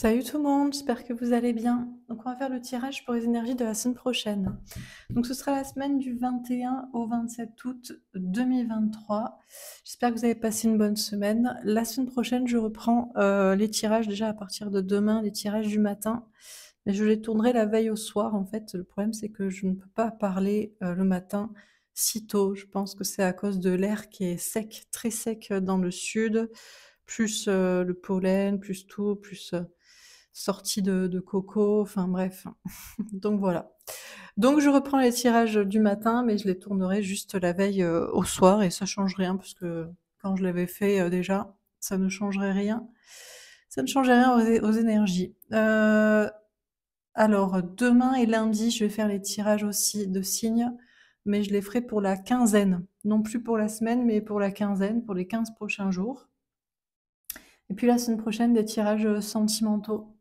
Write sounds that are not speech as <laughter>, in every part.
Salut tout le monde, j'espère que vous allez bien. Donc on va faire le tirage pour les énergies de la semaine prochaine. Donc ce sera la semaine du 21 au 27 août 2023. J'espère que vous avez passé une bonne semaine. La semaine prochaine, je reprends euh, les tirages déjà à partir de demain, les tirages du matin. Mais je les tournerai la veille au soir en fait. Le problème c'est que je ne peux pas parler euh, le matin si tôt. Je pense que c'est à cause de l'air qui est sec, très sec euh, dans le sud, plus le pollen, plus tout, plus sortie de, coco, enfin bref. <laughs> Donc voilà. Donc je reprends les tirages du matin, mais je les tournerai juste la veille euh, au soir et ça change rien parce que quand je l'avais fait euh, déjà, ça ne changerait rien. Ça ne changerait rien aux, énergies. Euh, alors demain et lundi, je vais faire les tirages aussi de signes, mais je les ferai pour la quinzaine, non plus pour la semaine, mais pour la quinzaine, pour les 15 prochains jours. Et puis la semaine prochaine, des tirages sentimentaux.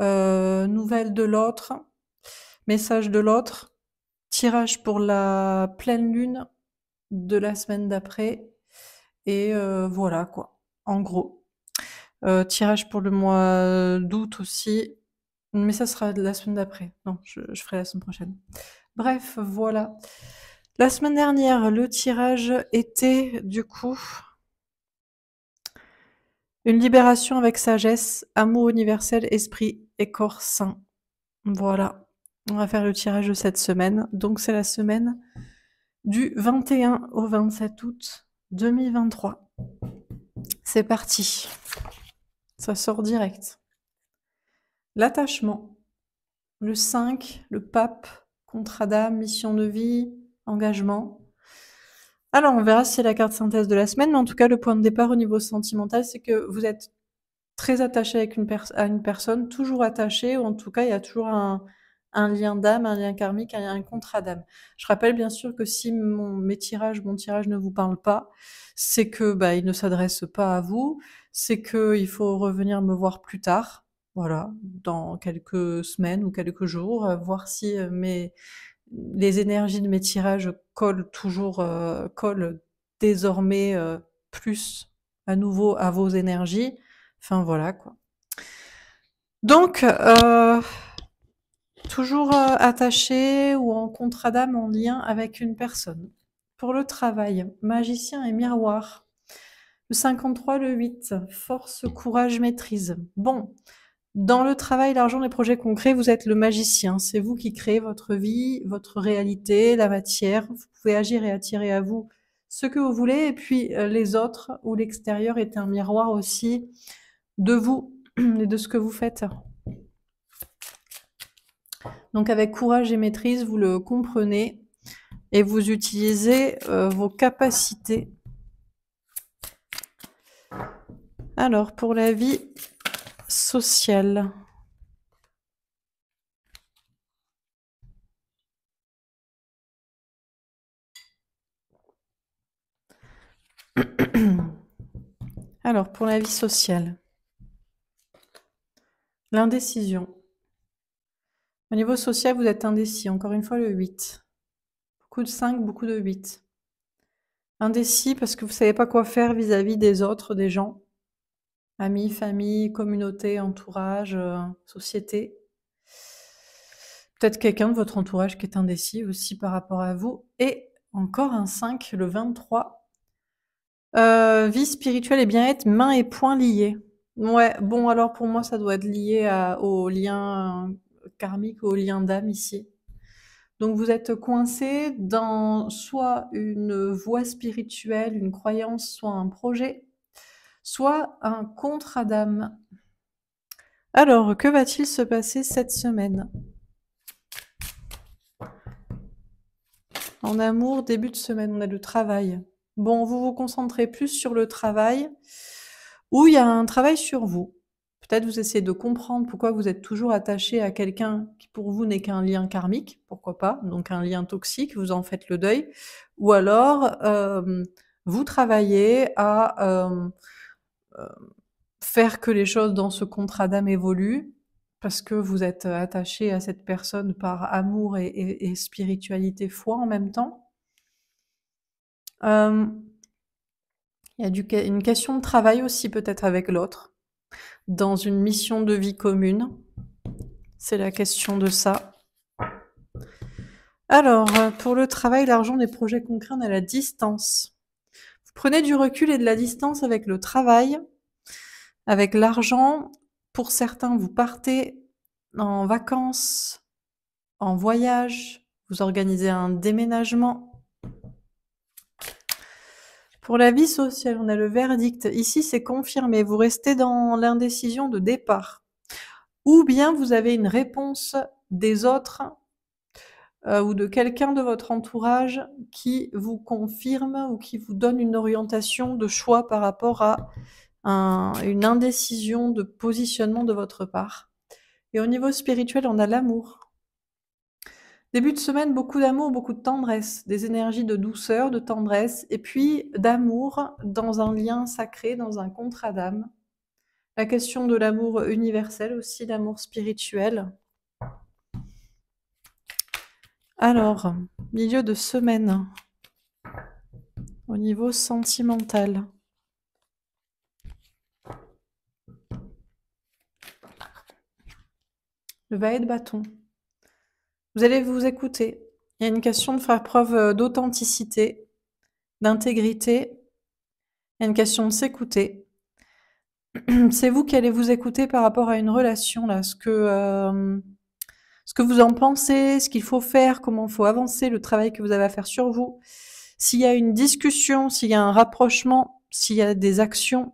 Euh, nouvelles de l'autre, message de l'autre, tirage pour la pleine lune de la semaine d'après. Et euh, voilà quoi, en gros. Euh, tirage pour le mois d'août aussi. Mais ça sera la semaine d'après. Non, je, ferai la semaine prochaine. Bref, voilà. La semaine dernière, le tirage était du coup une libération avec sagesse, amour universel, esprit corps sain. Voilà, on va faire le tirage de cette semaine. Donc c'est la semaine du 21 au 27 août 2023. C'est parti. Ça sort direct. L'attachement. Le 5, le pape, contrat d'âme, mission de vie, engagement. Alors, on verra si c'est la carte synthèse de la semaine, mais en tout cas, le point de départ au niveau sentimental, c'est que vous êtes très attaché avec une à une personne, toujours attaché, ou en tout cas, il y a toujours un, lien d'âme, un lien karmique, un, un contrat d'âme. Je rappelle bien sûr que si mon, mes tirages, mon tirage ne vous parle pas, c'est que bah, il ne s'adresse pas à vous, c'est que il faut revenir me voir plus tard, voilà, dans quelques semaines ou quelques jours, euh, voir si euh, mes, les énergies de mes tirages collent toujours, euh, collent désormais plus à nouveau à vos énergies Enfin voilà quoi. Donc, euh, toujours euh, attaché ou en contrat d'âme en lien avec une personne. Pour le travail, magicien et miroir. Le 53, le 8, force, courage, maîtrise. Bon, dans le travail, l'argent, les projets concrets, vous êtes le magicien. C'est vous qui créez votre vie, votre réalité, la matière. Vous pouvez agir et attirer à vous ce que vous voulez. Et puis euh, les autres ou l'extérieur est un miroir aussi de vous <clears throat> et de ce que vous faites. Donc avec courage et maîtrise, vous le comprenez et vous utilisez euh, vos capacités. Alors pour la vie sociale. <clears throat> Alors pour la vie sociale. L'indécision. Au niveau social, vous êtes indécis. Encore une fois, le 8. Beaucoup de 5, beaucoup de 8. Indécis parce que vous ne savez pas quoi faire vis-à-vis des autres, des gens. Amis, famille, communauté, entourage, euh, société. Peut-être quelqu'un de votre entourage qui est indécis aussi par rapport à vous. Et encore un 5, le 23. Euh, vie spirituelle et bien-être, mains et poings liés. Ouais, bon, alors pour moi, ça doit être lié au lien euh, karmique, au lien d'âme ici. Donc vous êtes coincé dans soit une voie spirituelle, une croyance, soit un projet, soit un contrat d'âme. Alors, que va-t-il se passer cette semaine En amour, début de semaine, on a le travail. Bon, vous vous concentrez plus sur le travail ou il y a un travail sur vous. Peut-être vous essayez de comprendre pourquoi vous êtes toujours attaché à quelqu'un qui pour vous n'est qu'un lien karmique, pourquoi pas, donc un lien toxique, vous en faites le deuil, ou alors euh, vous travaillez à euh, euh, faire que les choses dans ce contrat d'âme évoluent parce que vous êtes attaché à cette personne par amour et spiritualité foi en même temps. Il y a une question de travail aussi peut-être avec l'autre, dans une mission de vie commune. C'est la question de ça. Alors, euh, pour le travail, l'argent, des projets concrets, on a la distance. Vous prenez du recul et de la distance avec le travail, avec l'argent. Pour certains, vous partez en vacances, en voyage, vous organisez un déménagement, pour la vie sociale, on a le verdict. Ici, c'est confirmé. Vous restez dans l'indécision de départ. Ou bien vous avez une réponse des autres euh, ou de quelqu'un de votre entourage qui vous confirme ou qui vous donne une orientation de choix par rapport à une indécision de positionnement de votre part. Et au niveau spirituel, on a l'amour. Début de semaine, beaucoup d'amour, beaucoup de tendresse, des énergies de douceur, de tendresse, et puis d'amour dans un lien sacré, dans un contrat d'âme. La question de l'amour universel aussi, l'amour spirituel. Alors, milieu de semaine, au niveau sentimental. Le va de bâton. Vous allez vous écouter. Il y a une question de faire preuve euh, d'authenticité, d'intégrité. Il y a une question de s'écouter. <clears throat> C'est vous qui allez vous écouter par rapport à une relation, là, ce que, euh, ce que vous en pensez, ce qu'il faut faire, comment il faut avancer, le travail que vous avez à faire sur vous. S'il y a une discussion, s'il y a un rapprochement, s'il y a des actions,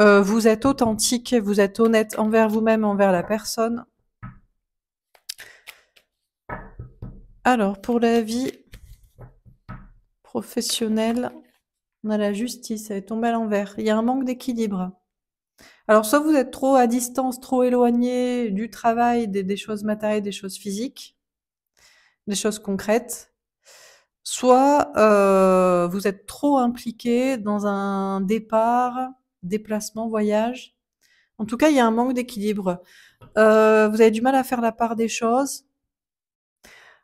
euh, vous êtes authentique, vous êtes honnête envers vous-même, envers la personne. Alors, pour la vie professionnelle, on a la justice, elle est tombée à l'envers. Il y a un manque d'équilibre. Alors, soit vous êtes trop à distance, trop éloigné du travail, des, choses matérielles, des choses physiques, des choses concrètes, soit euh, vous êtes trop impliqué dans un départ, déplacement, voyage. En tout cas, il y a un manque d'équilibre. Euh, vous avez du mal à faire la part des choses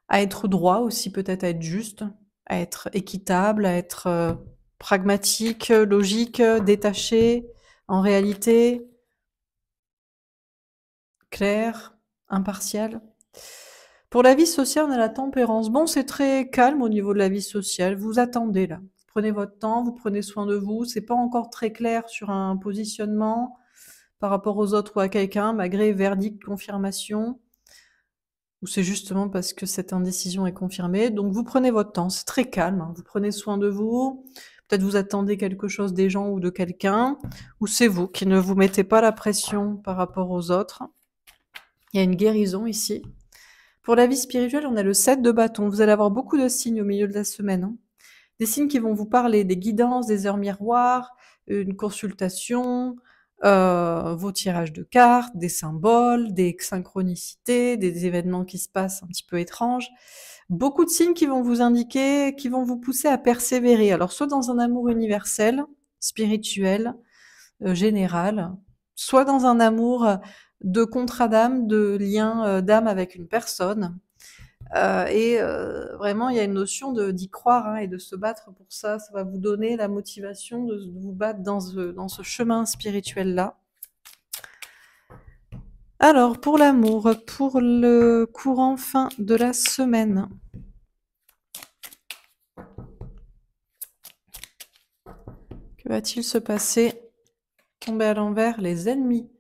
à être droit aussi, peut-être à être juste, à être équitable, à être euh, pragmatique, logique, détaché, en réalité, clair, impartial. Pour la vie sociale, on a la tempérance. Bon, c'est très calme au niveau de la vie sociale. Vous attendez là. prenez votre temps, vous prenez soin de vous. C'est pas encore très clair sur un positionnement par rapport aux autres ou à quelqu'un, malgré verdict, confirmation ou c'est justement parce que cette indécision est confirmée. Donc vous prenez votre temps, c'est très calme, hein. vous prenez soin de vous, peut-être vous attendez quelque chose des gens ou de quelqu'un, ou c'est vous qui ne vous mettez pas la pression par rapport aux autres. Il y a une guérison ici. Pour la vie spirituelle, on a le 7 de bâton. Vous allez avoir beaucoup de signes au milieu de la semaine. Hein. Des signes qui vont vous parler, des guidances, des heures miroirs, une consultation, euh, vos tirages de cartes, des symboles, des synchronicités, des événements qui se passent un petit peu étranges. Beaucoup de signes qui vont vous indiquer, qui vont vous pousser à persévérer. Alors, soit dans un amour universel, spirituel, euh, général, soit dans un amour de contrat d'âme, de lien euh, d'âme avec une personne, euh, et euh, vraiment, il y a une notion d'y croire hein, et de se battre pour ça. Ça va vous donner la motivation de, vous battre dans euh, dans ce chemin spirituel-là. Alors, pour l'amour, pour le courant fin de la semaine. Que va-t-il se passer Tomber à l'envers, les ennemis.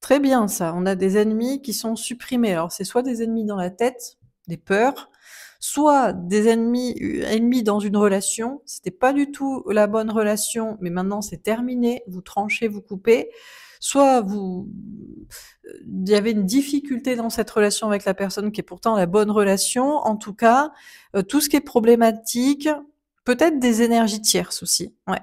Très bien ça, on a des ennemis qui sont supprimés. Alors c'est soit des ennemis dans la tête, des peurs, soit des ennemis, euh, ennemis dans une relation, c'était pas du tout la bonne relation, mais maintenant c'est terminé, vous tranchez, vous coupez, soit vous, euh, il y avait une difficulté dans cette relation avec la personne qui est pourtant la bonne relation, en tout cas, euh, tout ce qui est problématique, peut-être des énergies tierces aussi, ouais.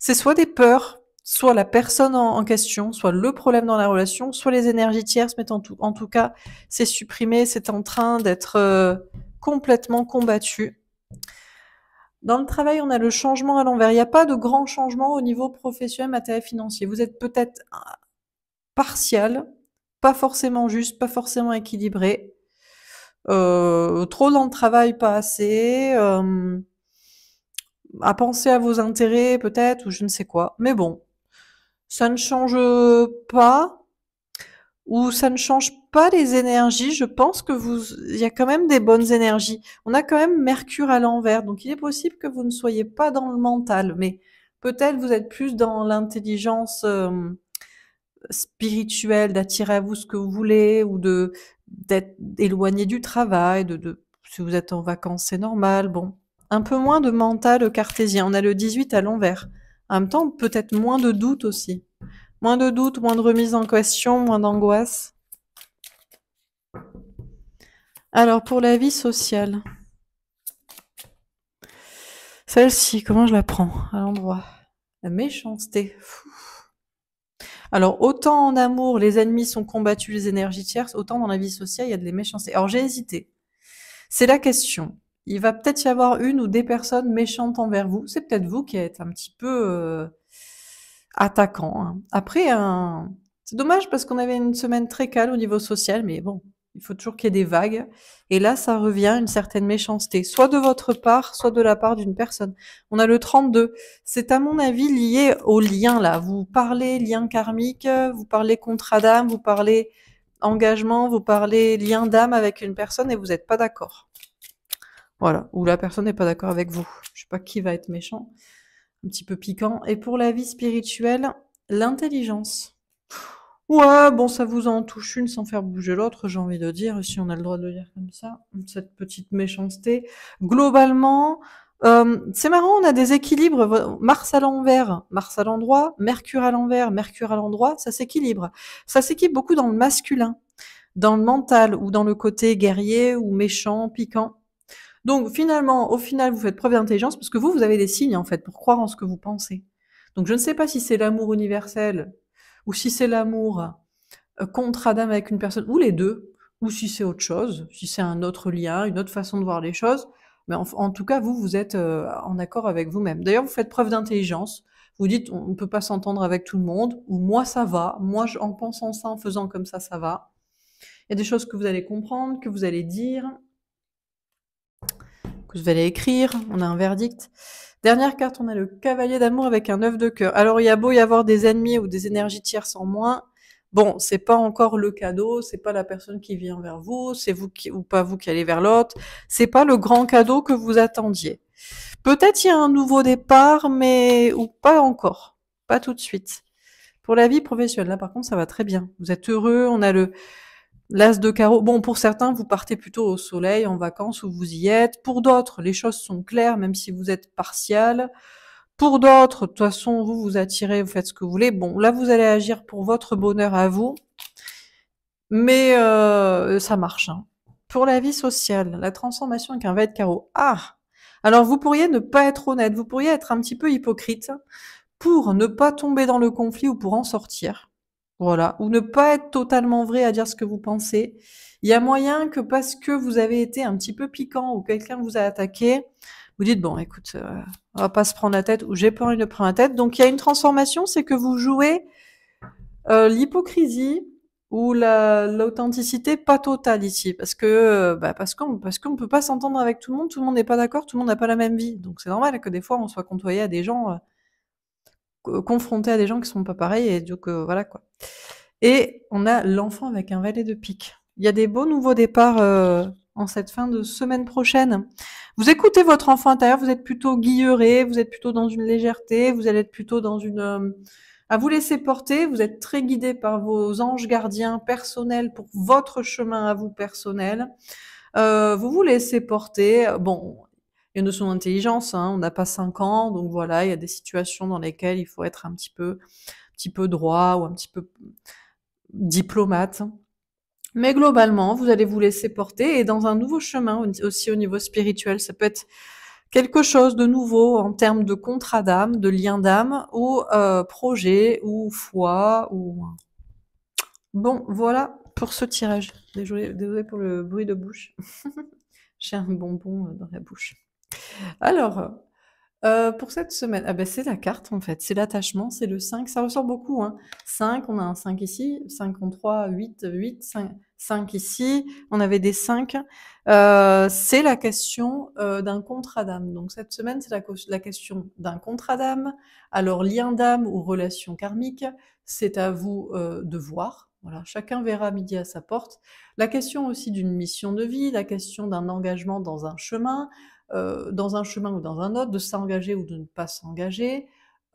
C'est soit des peurs soit la personne en, question, soit le problème dans la relation, soit les énergies tierces, mais en tout, cas, c'est supprimé, c'est en train d'être euh, complètement combattu. Dans le travail, on a le changement à l'envers. Il n'y a pas de grand changement au niveau professionnel, matériel, financier. Vous êtes peut-être euh, partial, pas forcément juste, pas forcément équilibré. Euh, trop dans le travail, pas assez. à penser à vos intérêts, peut-être, ou je ne sais quoi. Mais bon, ça ne change euh, pas ou ça ne change pas les énergies. Je pense que vous, il y a quand même des bonnes énergies. On a quand même Mercure à l'envers, donc il est possible que vous ne soyez pas dans le mental, mais peut-être vous êtes plus dans l'intelligence euh, spirituelle, d'attirer à vous ce que vous voulez ou de d'être éloigné du travail, de, de si vous êtes en vacances, c'est normal. Bon, un peu moins de mental cartésien. On a le 18 à l'envers. En même temps, peut-être moins de doutes aussi. Moins de doutes, moins de remise en question, moins d'angoisse. Alors pour la vie sociale, celle-ci, comment je la prends à l'endroit La méchanceté. Alors autant en amour, les ennemis sont combattus, les énergies tierces, autant dans la vie sociale, il y a de la méchanceté. Alors j'ai hésité. C'est la question il va peut-être y avoir une ou des personnes méchantes envers vous. C'est peut-être vous qui êtes un petit peu euh, attaquant. Hein. Après, c'est dommage parce qu'on avait une semaine très calme au niveau social, mais bon, il faut toujours qu'il y ait des vagues. Et là, ça revient une certaine méchanceté, soit de votre part, soit de la part d'une personne. On a le 32. C'est à mon avis lié au lien, là. Vous parlez lien karmique, vous parlez contrat d'âme, vous parlez engagement, vous parlez lien d'âme avec une personne et vous n'êtes pas d'accord. Voilà, ou la personne n'est pas d'accord avec vous. Je sais pas qui va être méchant. Un petit peu piquant. Et pour la vie spirituelle, l'intelligence. Ouais, bon, ça vous en touche une sans faire bouger l'autre, j'ai envie de dire, si on a le droit de le dire comme ça, cette petite méchanceté. Globalement, euh, c'est marrant, on a des équilibres. Mars à l'envers, Mars à l'endroit, Mercure à l'envers, Mercure à l'endroit, ça s'équilibre. Ça s'équilibre beaucoup dans le masculin, dans le mental ou dans le côté guerrier ou méchant, piquant. Donc finalement, au final, vous faites preuve d'intelligence parce que vous, vous avez des signes en fait pour croire en ce que vous pensez. Donc je ne sais pas si c'est l'amour universel ou si c'est l'amour euh, contre Adam avec une personne ou les deux ou si c'est autre chose, si c'est un autre lien, une autre façon de voir les choses. Mais en, tout cas, vous, vous êtes euh, en accord avec vous-même. D'ailleurs, vous faites preuve d'intelligence. Vous dites, on ne peut pas s'entendre avec tout le monde, ou moi ça va, moi en pensant ça, en faisant comme ça, ça va. Il y a des choses que vous allez comprendre, que vous allez dire, vous allez écrire. On a un verdict. Dernière carte, on a le cavalier d'amour avec un œuf de cœur. Alors, il y a beau y avoir des ennemis ou des énergies tierces en moins. Bon, c'est pas encore le cadeau, c'est pas la personne qui vient vers vous, c'est vous qui, ou pas vous qui allez vers l'autre, c'est pas le grand cadeau que vous attendiez. Peut-être il y a un nouveau départ, mais, ou pas encore. Pas tout de suite. Pour la vie professionnelle, là par contre, ça va très bien. Vous êtes heureux, on a le, L'as de carreau, bon, pour certains, vous partez plutôt au soleil, en vacances, où vous y êtes. Pour d'autres, les choses sont claires, même si vous êtes partial. Pour d'autres, de toute façon, vous vous attirez, vous faites ce que vous voulez. Bon, là, vous allez agir pour votre bonheur à vous, mais euh, ça marche. Hein. Pour la vie sociale, la transformation avec un va de carreau. Ah Alors, vous pourriez ne pas être honnête, vous pourriez être un petit peu hypocrite pour ne pas tomber dans le conflit ou pour en sortir. Voilà. Ou ne pas être totalement vrai à dire ce que vous pensez. Il y a moyen que parce que vous avez été un petit peu piquant ou quelqu'un vous a attaqué, vous dites bon, écoute, euh, on va pas se prendre la tête ou j'ai peur de prendre la tête. Donc il y a une transformation, c'est que vous jouez euh, l'hypocrisie ou l'authenticité pas totale ici, parce que euh, bah, parce qu'on ne peut pas s'entendre avec tout le monde, tout le monde n'est pas d'accord, tout le monde n'a pas la même vie, donc c'est normal que des fois on soit côtoyé à des gens confronté à des gens qui sont pas pareils et donc euh, voilà quoi. Et on a l'enfant avec un valet de pique. Il y a des beaux nouveaux départs euh, en cette fin de semaine prochaine. Vous écoutez votre enfant intérieur, vous êtes plutôt guilleré, vous êtes plutôt dans une légèreté, vous allez être plutôt dans une euh, à vous laisser porter, vous êtes très guidé par vos anges gardiens personnels pour votre chemin à vous personnel. vous vous laissez porter. Bon, il y a une notion d'intelligence. Hein, on n'a pas cinq ans, donc voilà, il y a des situations dans lesquelles il faut être un petit peu, un petit peu droit ou un petit peu diplomate. Mais globalement, vous allez vous laisser porter et dans un nouveau chemin aussi au niveau spirituel, ça peut être quelque chose de nouveau en termes de contrat d'âme, de lien d'âme, ou euh, projet, ou foi, ou... Bon, voilà pour ce tirage. Désolée, pour le bruit de bouche. <laughs> J'ai un bonbon euh, dans la bouche. Alors, euh, pour cette semaine, ah ben, c'est la carte en fait, c'est l'attachement, c'est le 5, ça ressort beaucoup. 5, hein. on a un 5 ici, 5 en 3, 8, 8, 5, ici, on avait des 5. Euh, c'est la question euh, d'un contrat d'âme. Donc cette semaine, c'est la, question d'un contrat d'âme. Alors lien d'âme ou relation karmique, c'est à vous de voir. chacun verra midi à sa porte. La question aussi d'une mission de vie, la question d'un engagement dans un chemin, euh, dans un chemin ou dans un autre, de s'engager ou de ne pas s'engager.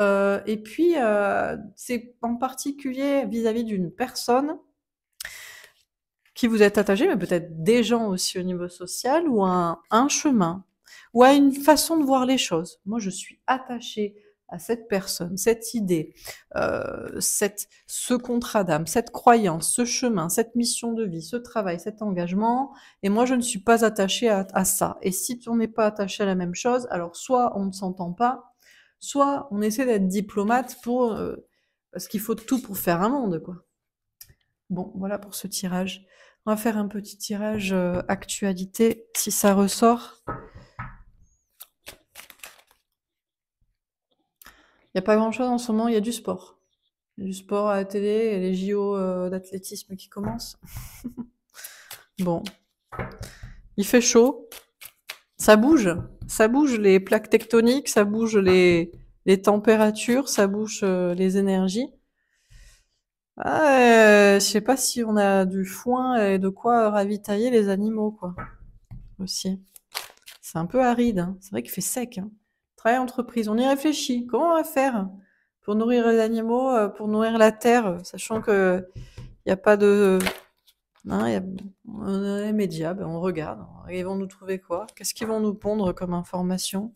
Euh, et puis, euh, c'est en particulier vis-à-vis d'une personne qui vous est attachée, mais peut-être des gens aussi au niveau social, ou à un, un chemin, ou à une façon de voir les choses. Moi, je suis attachée à cette personne, cette idée, euh, cette, ce contrat d'âme, cette croyance, ce chemin, cette mission de vie, ce travail, cet engagement, et moi je ne suis pas attachée à, ça. Et si on n'est pas attaché à la même chose, alors soit on ne s'entend pas, soit on essaie d'être diplomate pour... Euh, parce qu'il faut tout pour faire un monde, quoi. Bon, voilà pour ce tirage. On va faire un petit tirage euh, actualité, si ça ressort. n'y a pas grand-chose en ce moment, il y a du sport. du sport à la télé, les JO euh, d'athlétisme qui commencent. <laughs> bon. Il fait chaud. Ça bouge. Ça bouge les plaques tectoniques, ça bouge les, les températures, ça bouge euh, les énergies. Ah, euh, je sais pas si on a du foin et de quoi ravitailler les animaux, quoi. Aussi. C'est un peu aride, hein. c'est vrai qu'il fait sec. Hein. Travail entreprise, on y réfléchit. Comment on va faire pour nourrir les animaux, euh, pour nourrir la terre, euh, sachant que il n'y a pas de. Euh, hein, on a les médias, ben on regarde. Ils vont nous trouver quoi Qu'est-ce qu'ils vont nous pondre comme information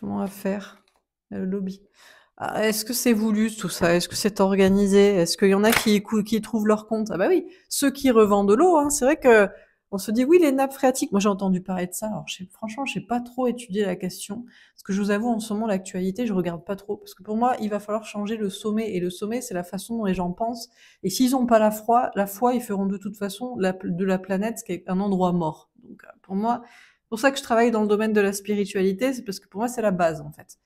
Comment on va faire Le lobby. Ah, est-ce que c'est voulu tout ça Est-ce que c'est organisé Est-ce qu'il y en a qui, qui trouvent leur compte Ah bah ben oui, ceux qui revendent de l'eau, hein. c'est vrai que on se dit oui, les nappes phréatiques. Moi, j'ai entendu parler de ça. Alors, franchement, je n'ai pas trop étudié la question. Parce que je vous avoue, en ce moment, l'actualité, je ne regarde pas trop. Parce que pour moi, il va falloir changer le sommet. Et le sommet, c'est la façon dont les gens pensent. Et s'ils n'ont pas la foi, la foi, ils feront de toute façon de la planète ce qui est un endroit mort. Donc, euh, pour moi, pour ça que je travaille dans le domaine de la spiritualité, c'est parce que pour moi, c'est la base, en fait.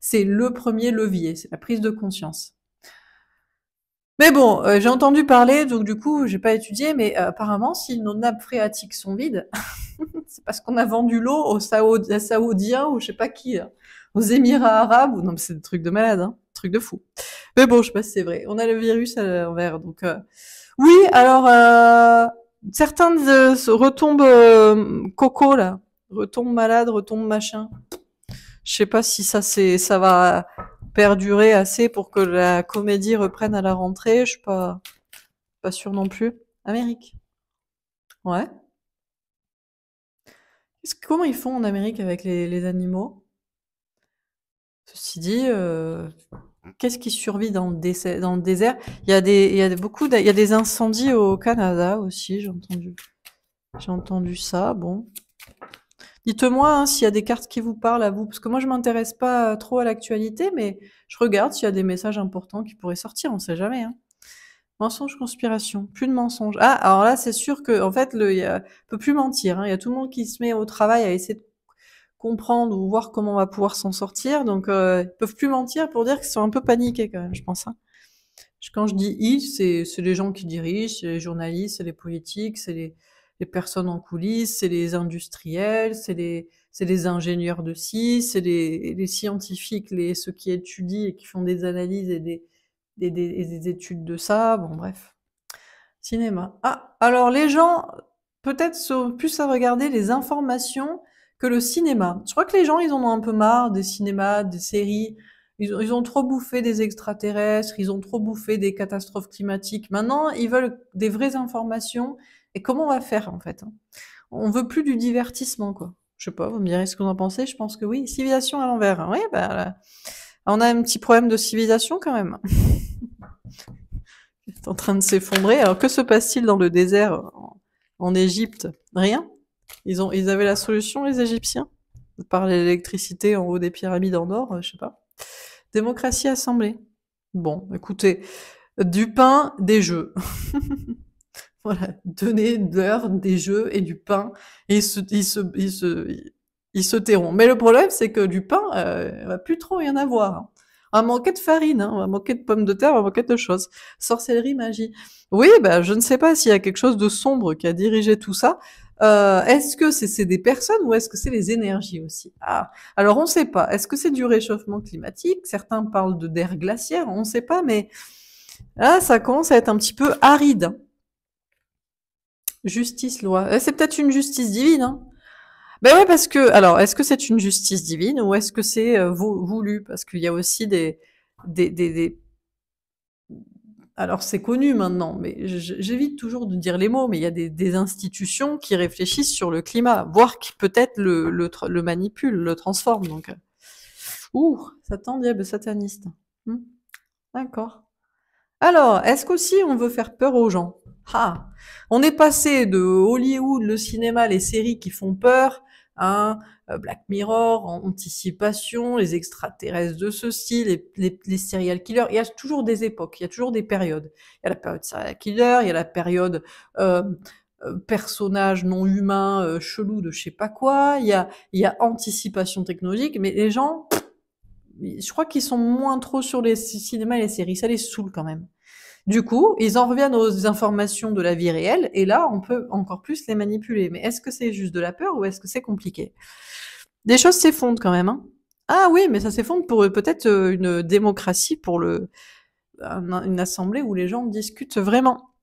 C'est le premier levier, c'est la prise de conscience. Mais bon, euh, j'ai entendu parler, donc du coup, j'ai pas étudié, mais euh, apparemment, si nos nappes phréatiques sont vides, <laughs> c'est parce qu'on a vendu l'eau aux Saoudiens ou je sais pas qui, euh, aux Émirats arabes, ou non, mais c'est des trucs de malade, hein, truc de fou. Mais bon, je sais pas si c'est vrai. On a le virus à l'envers, donc oui. Alors, certains retombent coco là, retombent malades, retombent machin. Je sais pas si ça c'est, ça va, perdurer assez pour que la comédie reprenne à la rentrée. Je suis pas, pas sûre non plus. Amérique. Ouais. Comment ils font en Amérique avec les, animaux Ceci dit, euh, qu'est-ce qui survit dans le, désert, dans le désert Il y a des, beaucoup, il y a des incendies au Canada aussi. J'ai entendu, j'ai entendu ça. Bon, Dites-moi hein, s'il y a des cartes qui vous parlent à vous, parce que moi je m'intéresse pas euh, trop à l'actualité, mais je regarde s'il y a des messages importants qui pourraient sortir, on sait jamais. Hein. Mensonge, conspiration, plus de mensonges. Ah, alors là c'est sûr que en fait le, y peut plus mentir. Hein. Il y a tout le monde qui se met au travail à essayer de comprendre ou voir comment on va pouvoir s'en sortir, donc euh, ils peuvent plus mentir pour dire qu'ils sont un peu paniqués quand même, je pense. Hein. Quand je dis ils, c'est les gens qui dirigent, c'est les journalistes, c'est les politiques, c'est les les personnes en coulisses, c'est les industriels, c'est les, c'est les ingénieurs de scie, c'est les, les, scientifiques, les, ceux qui étudient et qui font des analyses et des, des, des, études de ça. Bon, bref. Cinéma. Ah, alors les gens, peut-être, sont plus à regarder les informations que le cinéma. Je crois que les gens, ils en ont un peu marre des cinémas, des séries. Ils ils ont, trop bouffé des extraterrestres, ils ont trop bouffé des catastrophes climatiques. Maintenant, ils veulent des vraies informations et comment on va faire en fait hein On veut plus du divertissement quoi. Je sais pas, vous me direz ce que vous en pensez. Je pense que oui. Civilisation à l'envers. Hein. Oui, bah, on a un petit problème de civilisation quand même. <laughs> en train de s'effondrer. Alors que se passe-t-il dans le désert en Égypte Rien. Ils ont, ils avaient la solution les Égyptiens par l'électricité en haut des pyramides en or, je sais pas. Démocratie assemblée. Bon, écoutez, du pain, des jeux. <laughs> Voilà, donner de des jeux et du pain. Et ils se, ils se, ils se, ils tairont. Mais le problème, c'est que du pain, euh, va plus trop y en avoir. On hein. va manquer de farine, on hein, va manquer de pommes de terre, on va manquer de choses. Sorcellerie, magie. Oui, bah, je ne sais pas s'il y a quelque chose de sombre qui a dirigé tout ça. Euh, est-ce que c'est des personnes ou est-ce que c'est les énergies aussi ah, Alors on ne sait pas. Est-ce que c'est du réchauffement climatique Certains parlent de d'air glaciaire, on ne sait pas, mais là ah, ça commence à être un petit peu aride. Justice, loi. Euh, c'est peut-être une justice divine. Hein ben ouais, parce que alors, est-ce que c'est une justice divine ou est-ce que c'est euh, voulu Parce qu'il y a aussi des des, des, alors c'est connu maintenant, mais j'évite toujours de dire les mots, mais il y a des, institutions qui réfléchissent sur le climat, voire qui peut-être le, le, le manipulent, le transforment. Donc, euh. ouh, Satan, diable sataniste. Hmm. D'accord. Alors, est-ce qu'aussi on veut faire peur aux gens on est passé de Hollywood, le cinéma, les séries qui font peur, euh, Black Mirror, anticipation, les extraterrestres de ceci, les, les, les, serial killers. Il y a toujours des époques, il y a toujours des périodes. Il y a la période serial killer, il y a la période euh, euh personnage non humain chelous euh, chelou de je sais pas quoi, il y a, il y a anticipation technologique, mais les gens, je crois qu'ils sont moins trop sur les cinémas et les séries, ça les saoule quand même. Du coup, ils en reviennent aux informations de la vie réelle et là, on peut encore plus les manipuler. Mais est-ce que c'est juste de la peur ou est-ce que c'est compliqué Des choses s'effondrent quand même. Hein. ah oui, mais ça s'effondre pour euh, peut-être euh, une démocratie, pour le, une assemblée où les gens discutent vraiment.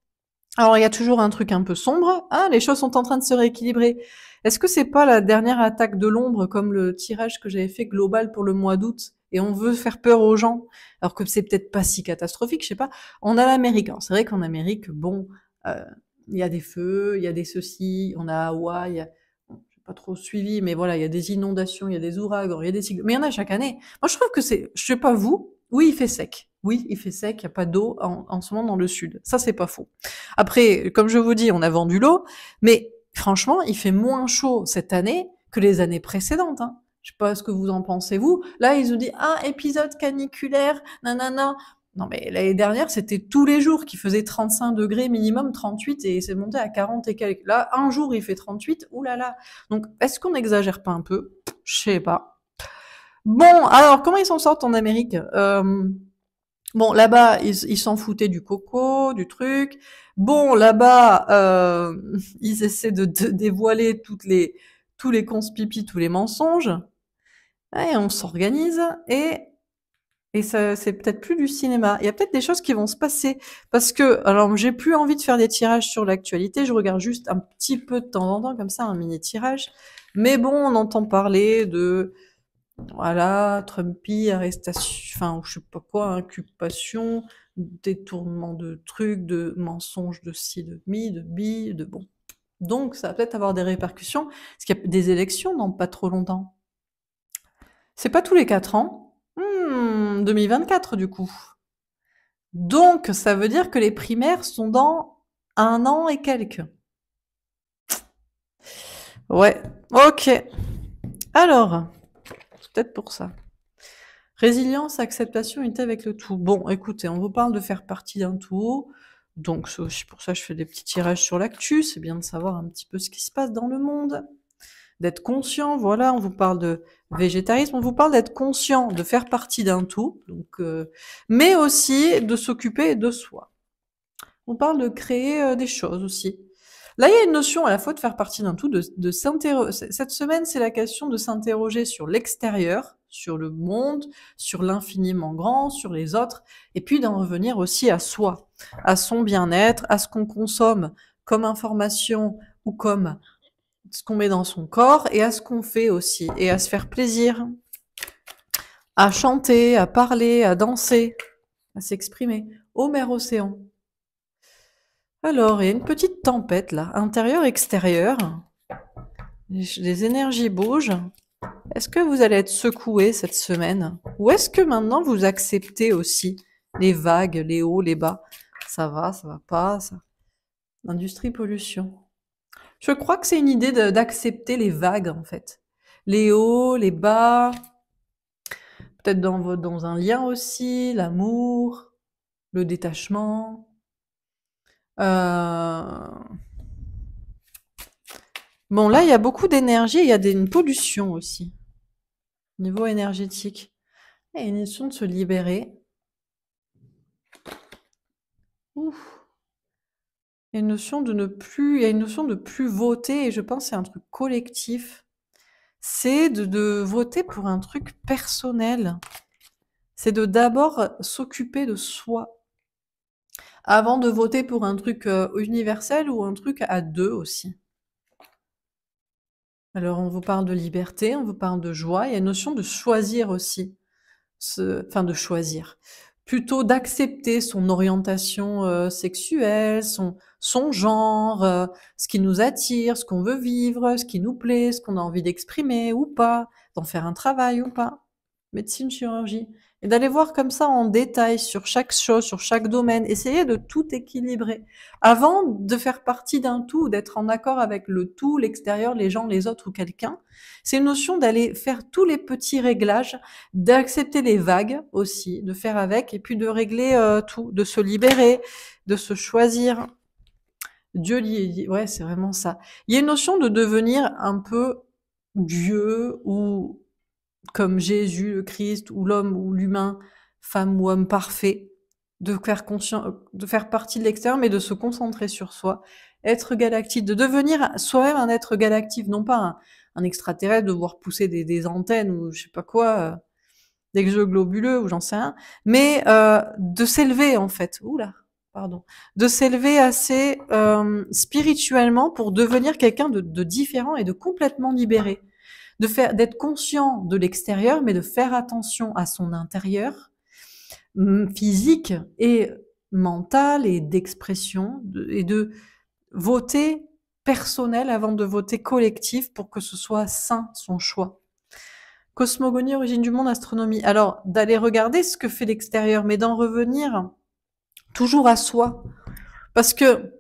Alors il y a toujours un truc un peu sombre. Ah, les choses sont en train de se rééquilibrer. Est-ce que c'est pas la dernière attaque de l'ombre comme le tirage que j'avais fait global pour le mois d'août et on veut faire peur aux gens, alors que c'est peut-être pas si catastrophique, je sais pas. On a l'Amérique. Hein. C'est vrai qu'en Amérique, bon, euh, il y a des feux, il y a des ceci, on a Hawaï, j'ai pas trop suivi, mais voilà, il y a des inondations, il y a des ouragans, il y a des mais il y en a chaque année. Moi, je trouve que c'est, je sais pas vous, oui, il fait sec. Oui, il fait sec, il n'y a pas d'eau en, en ce moment dans le sud. Ça, c'est pas faux. Après, comme je vous dis, on a vendu l'eau, mais franchement, il fait moins chaud cette année que les années précédentes. Hein. Je sais pas ce que vous en pensez vous. Là, ils ont dit ah épisode caniculaire, nanana. Non mais l'année dernière, c'était tous les jours qui faisait 35 degrés minimum, 38 et c'est monté à 40 et quelques. Là, un jour, il fait 38. Oulala. Là là. Donc, est-ce qu'on n'exagère pas un peu Je sais pas. Bon, alors comment ils s'en sortent en Amérique euh, Bon, là-bas, ils s'en foutaient du coco, du truc. Bon, là-bas, euh, <laughs> ils essaient de, dévoiler toutes les, tous les conspipis, tous les mensonges et on s'organise et et ça, c'est peut-être plus du cinéma. Il y a peut-être des choses qui vont se passer parce que alors j'ai plus envie de faire des tirages sur l'actualité. Je regarde juste un petit peu de temps en temps comme ça un mini tirage. Mais bon, on entend parler de voilà Trumpy, arrestation, enfin je sais pas quoi, inculpation, détournement de trucs, de mensonges, de ci, de mi, de bi, de bon. Donc ça va peut-être avoir des répercussions parce qu'il y a des élections dans pas trop longtemps. C'est pas tous les 4 ans. 2024 hmm, du coup. Donc, ça veut dire que les primaires sont dans un an et quelques. Ouais, ok. Alors, peut-être pour ça. Résilience, acceptation, unité avec le tout. Bon, écoutez, on vous parle de faire partie d'un tout. Donc, c'est aussi pour ça que je fais des petits tirages sur l'actu. C'est bien de savoir un petit peu ce qui se passe dans le monde. D'être conscient, voilà, on vous parle de végétarisme, on vous parle d'être conscient, de faire partie d'un tout, donc, euh, mais aussi de s'occuper de soi. On parle de créer euh, des choses aussi. Là, il y a une notion à la fois de faire partie d'un tout, de, de s'interroger. Cette semaine, c'est la question de s'interroger sur l'extérieur, sur le monde, sur l'infiniment grand, sur les autres, et puis d'en revenir aussi à soi, à son bien-être, à ce qu'on consomme comme information ou comme ce qu'on met dans son corps et à ce qu'on fait aussi, et à se faire plaisir, à chanter, à parler, à danser, à s'exprimer. au mer océan. Alors, il y a une petite tempête là, intérieur-extérieur, Les énergies bougent. Est-ce que vous allez être secoué cette semaine Ou est-ce que maintenant vous acceptez aussi les vagues, les hauts, les bas Ça va, ça va pas, ça. Industrie pollution. Je crois que c'est une idée d'accepter les vagues, en fait. Les hauts, les bas, peut-être dans, un lien aussi, l'amour, le détachement. Euh, bon, là, il y a beaucoup d'énergie, il y a une pollution aussi, niveau énergétique. Et une notion de se libérer. Ouf. Il y a une notion de ne plus, y a une notion de plus voter, et je pense que c'est un truc collectif. C'est de, voter pour un truc personnel. C'est de d'abord s'occuper de soi avant de voter pour un truc euh, universel ou un truc à deux aussi. Alors on vous parle de liberté, on vous parle de joie, il y a une notion de choisir aussi, enfin de choisir, plutôt d'accepter son orientation euh, sexuelle, son, son genre, euh, ce qui nous attire, ce qu'on veut vivre, ce qui nous plaît, ce qu'on a envie d'exprimer ou pas, d'en faire un travail ou pas. Médecine, chirurgie. Et d'aller voir comme ça en détail sur chaque chose, sur chaque domaine, essayer de tout équilibrer avant de faire partie d'un tout, d'être en accord avec le tout, l'extérieur, les gens, les autres ou quelqu'un. C'est une notion d'aller faire tous les petits réglages, d'accepter les vagues aussi, de faire avec et puis de régler euh, tout, de se libérer, de se choisir. Dieu lié, ouais, c'est vraiment ça. Il y a une notion de devenir un peu Dieu ou comme Jésus, le Christ, ou l'homme ou l'humain, femme ou homme parfait, de faire, conscient de faire partie de l'extérieur, mais de se concentrer sur soi, être galactique, de devenir soi-même un être galactique, non pas un, extraterrestre, de voir pousser des, antennes ou je sais pas quoi, euh, des jeux globuleux ou j'en sais rien, mais euh, de s'élever en fait. Oula, pardon, de s'élever assez euh, spirituellement pour devenir quelqu'un de, de, différent et de complètement libéré, de faire, d'être conscient de l'extérieur, mais de faire attention à son intérieur hum, physique et mental et d'expression et de voter personnel avant de voter collectif pour que ce soit sain son choix. Cosmogonie, origine du monde, astronomie. Alors d'aller regarder ce que fait l'extérieur, mais d'en revenir toujours à soi. Parce que,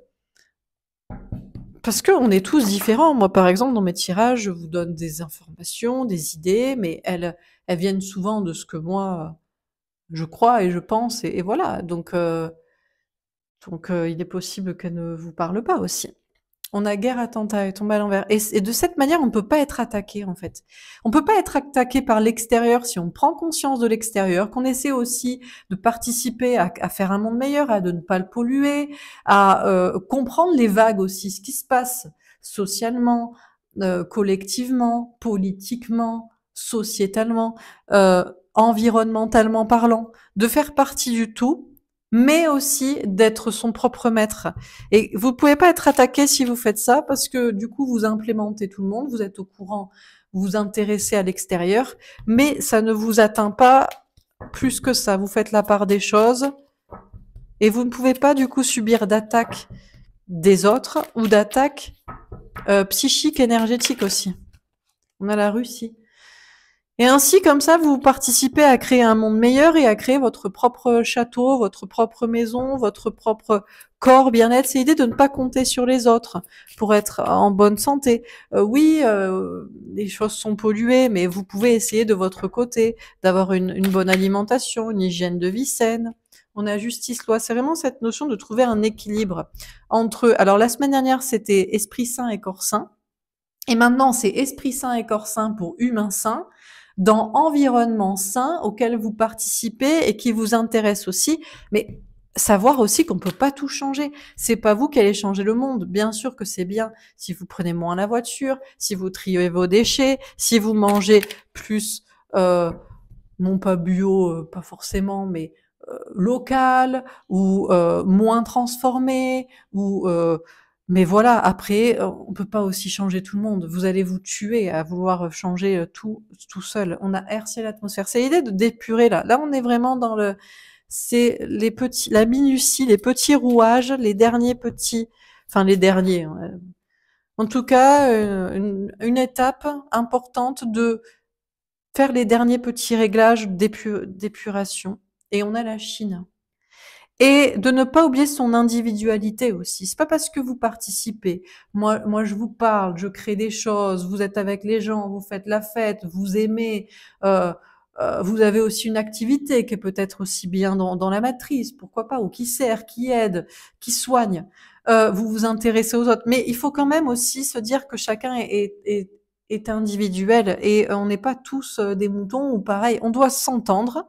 parce que on est tous différents. Moi, par exemple, dans mes tirages, je vous donne des informations, des idées, mais elles, elles viennent souvent de ce que moi je crois et je pense, et, voilà. Donc, euh, donc, euh, il est possible qu'elles ne vous parlent pas aussi on a guerre attentat et tombe à l'envers. Et, de cette manière, on ne peut pas être attaqué en fait. On peut pas être attaqué par l'extérieur si on prend conscience de l'extérieur, qu'on essaie aussi de participer à, faire un monde meilleur, à ne pas le polluer, à euh, comprendre les vagues aussi, ce qui se passe socialement, euh, collectivement, politiquement, sociétalement, euh, environnementalement parlant, de faire partie du tout mais aussi d'être son propre maître. Et vous ne pouvez pas être attaqué si vous faites ça, parce que du coup, vous implémentez tout le monde, vous êtes au courant, vous vous intéressez à l'extérieur, mais ça ne vous atteint pas plus que ça. Vous faites la part des choses, et vous ne pouvez pas du coup subir d'attaque des autres ou d'attaque euh, psychiques, énergétiques aussi. On a la Russie. Et ainsi, comme ça, vous participez à créer un monde meilleur et à créer votre propre château, votre propre maison, votre propre corps, bien-être. C'est l'idée de ne pas compter sur les autres pour être en bonne santé. Euh, oui, euh, les choses sont polluées, mais vous pouvez essayer de votre côté d'avoir une, une bonne alimentation, une hygiène de vie saine on a justice loi. C'est vraiment cette notion de trouver un équilibre entre. Alors la semaine dernière, c'était esprit sain et corps sain. Et maintenant, c'est esprit sain et corps sain pour humain sain dans environnement sain auquel vous participez et qui vous intéresse aussi. Mais savoir aussi qu'on peut pas tout changer. C'est pas vous qui allez changer le monde. Bien sûr que c'est bien si vous prenez moins la voiture, si vous triez vos déchets, si vous mangez plus, euh, non pas bio, euh, pas forcément, mais euh, local ou euh, moins transformé ou mais voilà, après, euh, on peut pas aussi changer tout le monde. Vous allez vous tuer à vouloir euh, changer euh, tout, tout seul. On a hercé l'atmosphère. C'est l'idée de d'épurer là. Là, on est vraiment dans le, c'est les petits, la minutie, les petits rouages, les derniers petits, enfin, les derniers. Hein, en tout cas, une étape importante de faire les derniers petits réglages d'épuration. Et on a la Chine et de ne pas oublier son individualité aussi. C'est pas parce que vous participez, moi, moi je vous parle, je crée des choses, vous êtes avec les gens, vous faites la fête, vous aimez, euh, euh, vous avez aussi une activité qui est peut-être aussi bien dans, la matrice, pourquoi pas, ou qui sert, qui aide, qui soigne. Euh, vous vous intéressez aux autres, mais il faut quand même aussi se dire que chacun est, est, est individuel et on n'est pas tous des moutons ou pareil. On doit s'entendre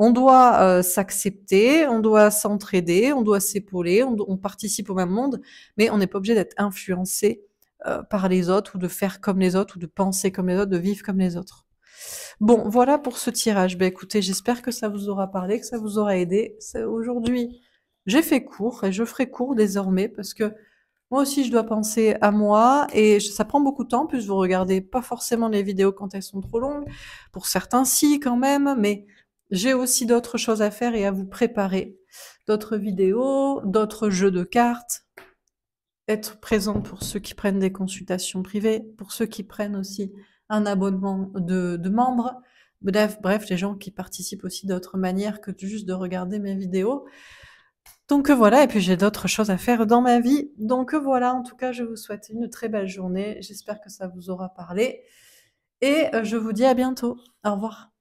on doit euh, s'accepter, on doit s'entraider, on doit s'épauler, on, participe au même monde, mais on n'est pas obligé d'être influencé euh, par les autres ou de faire comme les autres ou de penser comme les autres, de vivre comme les autres. Bon, voilà pour ce tirage. Ben écoutez, j'espère que ça vous aura parlé, que ça vous aura aidé. Aujourd'hui, j'ai fait court et je ferai court désormais parce que moi aussi, je dois penser à moi et ça prend beaucoup de temps. En plus, vous regardez pas forcément les vidéos quand elles sont trop longues. Pour certains, si, quand même, mais j'ai aussi d'autres choses à faire et à vous préparer. D'autres vidéos, d'autres jeux de cartes. Être présent pour ceux qui prennent des consultations privées, pour ceux qui prennent aussi un abonnement de, membres. Bref, bref, les gens qui participent aussi d'autres manières que juste de regarder mes vidéos. Donc voilà, et puis j'ai d'autres choses à faire dans ma vie. Donc voilà, en tout cas, je vous souhaite une très belle journée. J'espère que ça vous aura parlé. Et euh, je vous dis à bientôt. Au revoir.